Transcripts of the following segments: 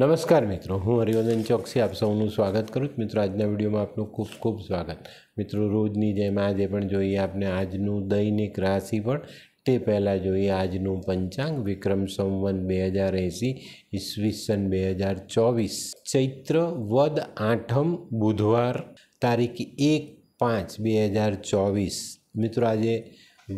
નમસ્કાર મિત્રો હું હરિવંદન ચોકસી આપ સૌનું સ્વાગત કરું છું મિત્રો આજના વિડીયોમાં આપનું ખૂબ ખૂબ સ્વાગત મિત્રો રોજની જેમ આજે પણ જોઈએ આપણે આજનું દૈનિક રાશિ પણ તે પહેલાં જોઈએ આજનું પંચાંગ વિક્રમ સંવંત બે હજાર એંસી સન બે હજાર ચોવીસ ચૈત્ર વદ આઠમ બુધવાર તારીખ એક પાંચ બે હજાર ચોવીસ મિત્રો આજે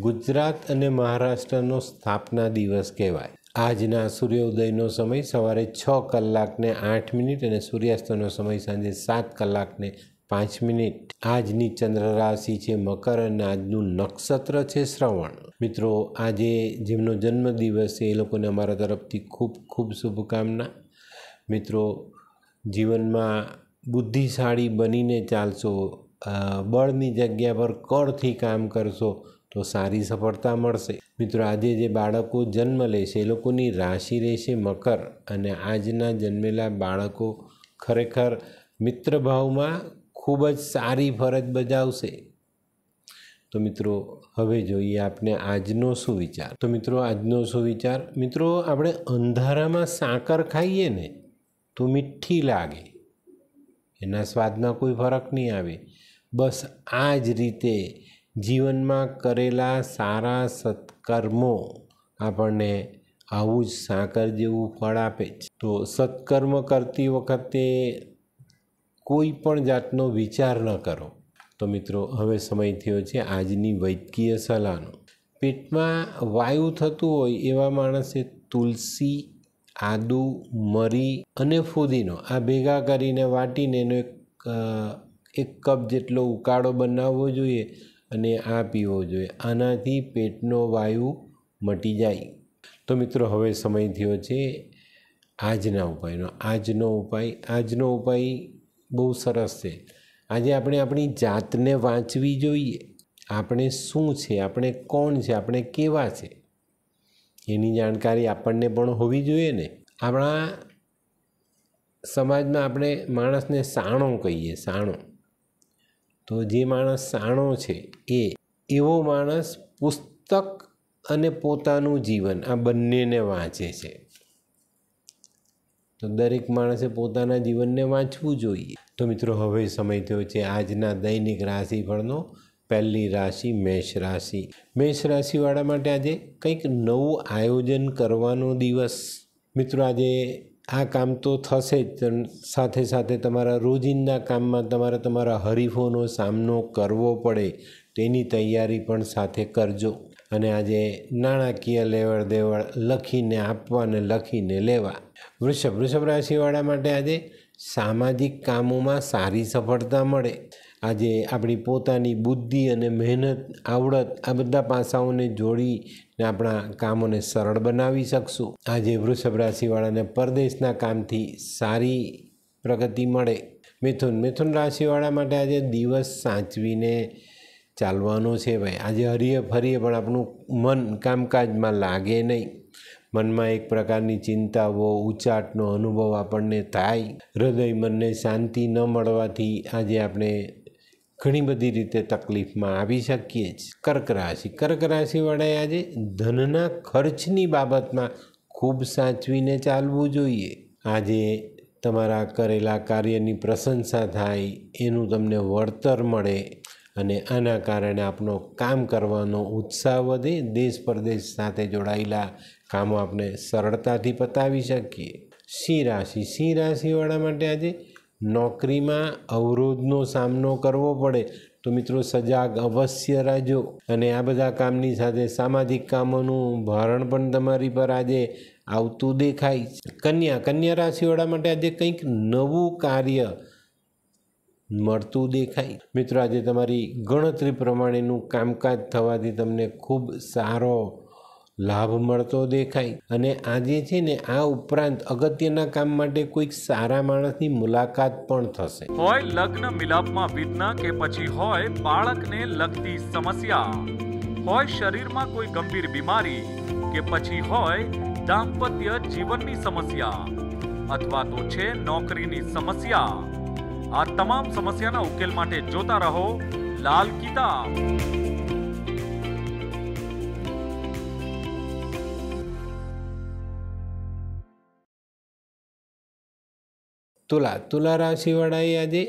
ગુજરાત અને મહારાષ્ટ્રનો સ્થાપના દિવસ કહેવાય આજના સૂર્યોદયનો સમય સવારે છ કલાકને આઠ મિનિટ અને સૂર્યાસ્તનો સમય સાંજે સાત કલાકને પાંચ મિનિટ આજની ચંદ્ર રાશિ છે મકર અને આજનું નક્ષત્ર છે શ્રવણ મિત્રો આજે જેમનો જન્મદિવસ છે એ લોકોને અમારા તરફથી ખૂબ ખૂબ શુભકામના મિત્રો જીવનમાં બુદ્ધિશાળી બનીને ચાલશો બળની જગ્યા પર કળથી કામ કરશો તો સારી સફળતા મળશે મિત્રો આજે જે બાળકો જન્મ લે છે એ લોકોની રાશિ રહેશે મકર અને આજના જન્મેલા બાળકો ખરેખર મિત્રભાવમાં ખૂબ જ સારી ફરજ બજાવશે તો મિત્રો હવે જોઈએ આપણે આજનો સુવિચાર તો મિત્રો આજનો સુવિચાર મિત્રો આપણે અંધારામાં સાકર ખાઈએ ને તો મીઠી લાગે એના સ્વાદમાં કોઈ ફરક નહીં આવે બસ આ જ રીતે જીવનમાં કરેલા સારા સત્કર્મો આપણને આવું જ સાકર જેવું ફળ આપે છે તો સત્કર્મ કરતી વખતે કોઈ પણ જાતનો વિચાર ન કરો તો મિત્રો હવે સમય થયો છે આજની વૈદકીય સલાહનો પેટમાં વાયુ થતું હોય એવા માણસે તુલસી આદુ મરી અને ફુદીનો આ ભેગા કરીને વાટીને એનો એક એક કપ જેટલો ઉકાળો બનાવવો જોઈએ અને આ પીવો જોઈએ આનાથી પેટનો વાયુ મટી જાય તો મિત્રો હવે સમય થયો છે આજના ઉપાયનો આજનો ઉપાય આજનો ઉપાય બહુ સરસ છે આજે આપણે આપણી જાતને વાંચવી જોઈએ આપણે શું છે આપણે કોણ છે આપણે કેવા છે એની જાણકારી આપણને પણ હોવી જોઈએ ને આપણા સમાજમાં આપણે માણસને સાણો કહીએ સાણો તો જે માણસ સાણો છે એ એવો માણસ પુસ્તક અને પોતાનું જીવન આ બંનેને વાંચે છે તો દરેક માણસે પોતાના જીવનને વાંચવું જોઈએ તો મિત્રો હવે સમય થયો છે આજના દૈનિક રાશિફળનો પહેલી રાશિ મેષ રાશિ મેષ રાશિવાળા માટે આજે કંઈક નવું આયોજન કરવાનો દિવસ મિત્રો આજે આ કામ તો થશે જ સાથે સાથે તમારા રોજિંદા કામમાં તમારે તમારા હરીફોનો સામનો કરવો પડે તેની તૈયારી પણ સાથે કરજો અને આજે નાણાકીય લેવડ દેવડ લખીને આપવા અને લખીને લેવા વૃષભ વૃષભ રાશિવાળા માટે આજે સામાજિક કામોમાં સારી સફળતા મળે આજે આપણી પોતાની બુદ્ધિ અને મહેનત આવડત આ બધા પાસાઓને જોડીને આપણા કામોને સરળ બનાવી શકશું આજે વૃષભ રાશિવાળાને પરદેશના કામથી સારી પ્રગતિ મળે મિથુન મિથુન રાશિવાળા માટે આજે દિવસ સાચવીને ચાલવાનો છે ભાઈ આજે હરીએ ફરીએ પણ આપણું મન કામકાજમાં લાગે નહીં મનમાં એક પ્રકારની ચિંતાઓ ઉચાટનો અનુભવ આપણને થાય હૃદય મનને શાંતિ ન મળવાથી આજે આપણે ઘણી બધી રીતે તકલીફમાં આવી શકીએ જ કર્ક રાશિ કર્ક રાશિવાળાએ આજે ધનના ખર્ચની બાબતમાં ખૂબ સાચવીને ચાલવું જોઈએ આજે તમારા કરેલા કાર્યની પ્રશંસા થાય એનું તમને વળતર મળે અને આના કારણે આપનો કામ કરવાનો ઉત્સાહ વધે દેશ પરદેશ સાથે જોડાયેલા કામો આપણે સરળતાથી પતાવી શકીએ સિંહ રાશિ સિંહ રાશિવાળા માટે આજે નોકરીમાં અવરોધનો સામનો કરવો પડે તો મિત્રો સજાગ અવશ્ય રહેજો અને આ બધા કામની સાથે સામાજિક કામોનું ભારણ પણ તમારી પર આજે આવતું દેખાય કન્યા કન્યા રાશિવાળા માટે આજે કંઈક નવું કાર્ય મળતું દેખાય મિત્રો આજે તમારી ગણતરી પ્રમાણેનું કામકાજ થવાથી તમને ખૂબ સારો લાભ મળતો દેખાય અને આજે છે ને આ ઉપરાંત અગત્યના કામ માટે કોઈક સારા માણસની મુલાકાત પણ થશે હોય લગ્ન મિલાપમાં વિઘ્ન કે પછી હોય બાળકને લગતી સમસ્યા હોય શરીરમાં કોઈ ગંભીર બીમારી કે પછી હોય દાંપત્ય જીવનની સમસ્યા અથવા તો છે નોકરીની સમસ્યા આ તમામ સમસ્યાના ઉકેલ માટે જોતા રહો લાલ કિતાબ તુલા તુલા રાશિવાળાએ આજે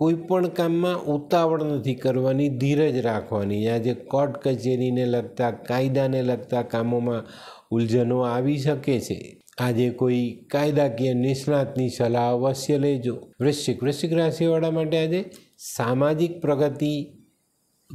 કોઈપણ કામમાં ઉતાવળ નથી કરવાની ધીરજ રાખવાની આજે કોર્ટ કચેરીને લગતા કાયદાને લગતા કામોમાં ઉલઝનો આવી શકે છે આજે કોઈ કાયદાકીય નિષ્ણાતની સલાહ અવશ્ય લેજો વૃશ્ચિક વૃશ્ચિક રાશિવાળા માટે આજે સામાજિક પ્રગતિ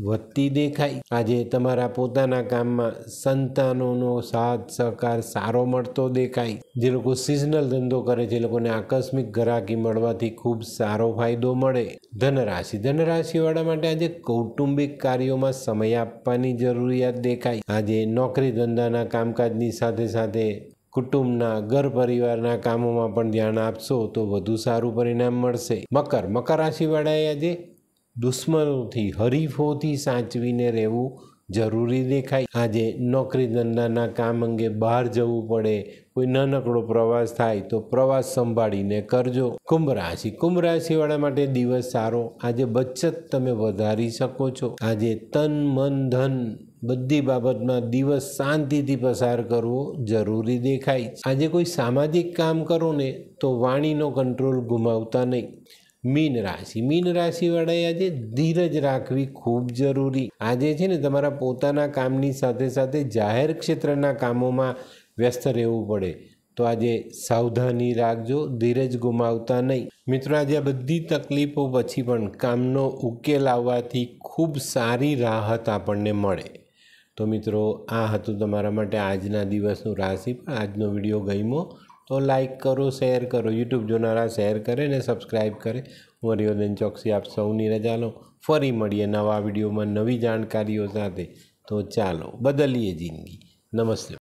વધતી દેખાય આજે તમારા પોતાના કામમાં સંતાનોનો સાથ સહકાર સારો મળતો દેખાય જે લોકો સિઝનલ ધંધો કરે છે લોકોને આકસ્મિક ગ્રાહકી મળવાથી ખૂબ સારો ફાયદો મળે ધનરાશિ ધનરાશિવાળા માટે આજે કૌટુંબિક કાર્યોમાં સમય આપવાની જરૂરિયાત દેખાય આજે નોકરી ધંધાના કામકાજની સાથે સાથે કુટુંબના ઘર પરિવારના કામોમાં પણ ધ્યાન આપશો તો વધુ સારું પરિણામ મળશે મકર મકર રાશિવાળાએ આજે દુશ્મનોથી હરીફોથી સાચવીને રહેવું જરૂરી દેખાય આજે નોકરી ધંધાના કામ અંગે બહાર જવું પડે કોઈ નાનકડો પ્રવાસ થાય તો પ્રવાસ સંભાળીને કરજો કુંભ રાશિ કુંભ રાશિવાળા માટે દિવસ સારો આજે બચત તમે વધારી શકો છો આજે તન મન ધન બધી બાબતમાં દિવસ શાંતિથી પસાર કરવો જરૂરી દેખાય આજે કોઈ સામાજિક કામ કરો ને તો વાણીનો કંટ્રોલ ગુમાવતા નહીં મીન રાશિ મીન રાશિવાળાએ આજે ધીરજ રાખવી ખૂબ જરૂરી આજે છે ને તમારા પોતાના કામની સાથે સાથે જાહેર ક્ષેત્રના કામોમાં વ્યસ્ત રહેવું પડે તો આજે સાવધાની રાખજો ધીરજ ગુમાવતા નહીં મિત્રો આજે આ બધી તકલીફો પછી પણ કામનો ઉકેલ આવવાથી ખૂબ સારી રાહત આપણને મળે તો મિત્રો આ હતું તમારા માટે આજના દિવસનું રાશિ પણ આજનો વિડીયો ગમ્યો તો લાઇક કરો શેર કરો યુટ્યુબ જોનારા શેર કરે ને સબસ્ક્રાઈબ કરે હું હરિવર્ધન ચોકસી આપ સૌની રજા લો ફરી મળીએ નવા વિડીયોમાં નવી જાણકારીઓ સાથે તો ચાલો બદલીએ જિંદગી નમસ્તે